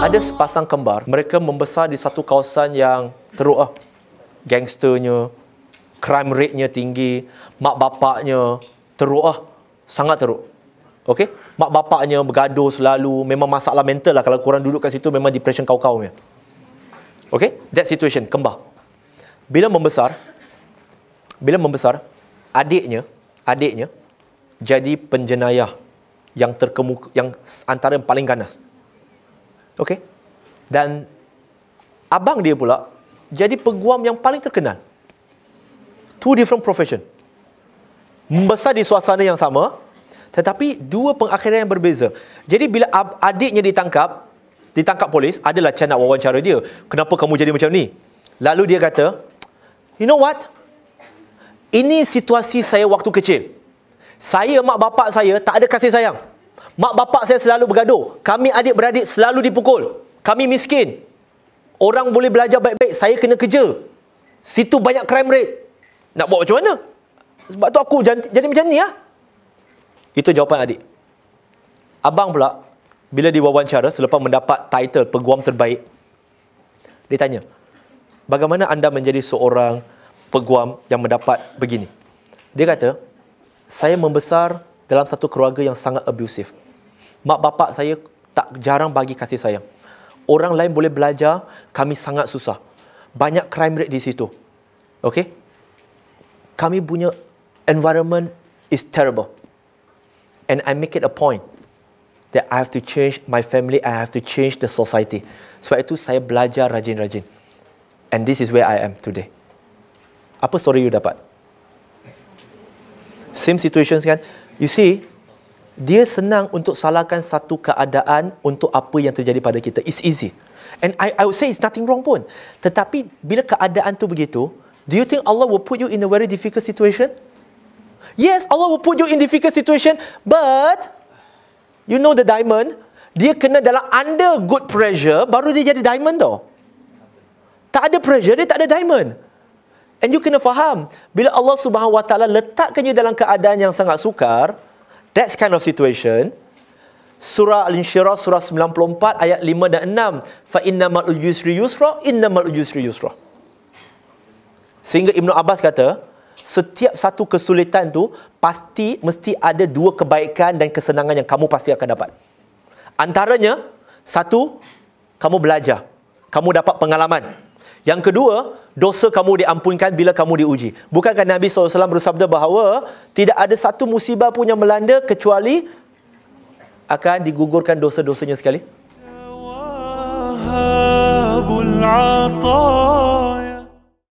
Ada sepasang kembar. Mereka membesar di satu kawasan yang teruk lah. Gangsternya, crime rate-nya tinggi, mak bapaknya teruk lah. Sangat teruk. Okay? Mak bapaknya bergaduh selalu. Memang masalah mental lah. Kalau korang duduk kat situ, memang depression kau-kau punya. Okay? That situation, kembar. Bila membesar, bila membesar, adiknya, adiknya, jadi penjenayah yang terkemuka yang antara yang paling ganas. Okey. Dan abang dia pula jadi peguam yang paling terkenal. Two different profession. Membesar di suasana yang sama tetapi dua pengakhiran yang berbeza. Jadi bila adiknya ditangkap, ditangkap polis, adalah cara nak wawancara dia. Kenapa kamu jadi macam ni? Lalu dia kata, "You know what? Ini situasi saya waktu kecil." Saya mak bapak saya tak ada kasih sayang. Mak bapak saya selalu bergaduh. Kami adik-beradik selalu dipukul. Kami miskin. Orang boleh belajar baik-baik, saya kena kerja. Situ banyak crime rate. Nak buat macam mana? Sebab tu aku jadi, jadi macam ni lah. Itu jawapan adik. Abang pula, bila diwawancara selepas mendapat title peguam terbaik, dia tanya, bagaimana anda menjadi seorang peguam yang mendapat begini? Dia kata, saya membesar dalam satu keluarga yang sangat abusive. Mak bapak saya tak jarang bagi kasih sayang. Orang lain boleh belajar, kami sangat susah. Banyak crime rate di situ. Okay? Kami punya environment is terrible. And I make it a point that I have to change my family, I have to change the society. Sebab itu saya belajar rajin-rajin. And this is where I am today. Apa story you dapat? same situations kan you see dia senang untuk salahkan satu keadaan untuk apa yang terjadi pada kita it's easy and i i would say it's nothing wrong pun tetapi bila keadaan tu begitu do you think Allah will put you in a very difficult situation yes Allah will put you in difficult situation but you know the diamond dia kena dalam under good pressure baru dia jadi diamond tau tak ada pressure dia tak ada diamond And you kena faham bila Allah Subhanahu Wa Taala letakkan you dalam keadaan yang sangat sukar, that kind of situation. Surah Al-Insyirah surah 94 ayat 5 dan 6, fa innamal yusri yusra, innamal yusri yusra. Sehingga Ibnu Abbas kata, setiap satu kesulitan tu pasti mesti ada dua kebaikan dan kesenangan yang kamu pasti akan dapat. Antaranya, satu kamu belajar, kamu dapat pengalaman. Yang kedua, dosa kamu diampunkan bila kamu diuji. Bukankah Nabi SAW bersabda bahawa tidak ada satu musibah pun yang melanda kecuali akan digugurkan dosa-dosanya sekali? Ya wahabul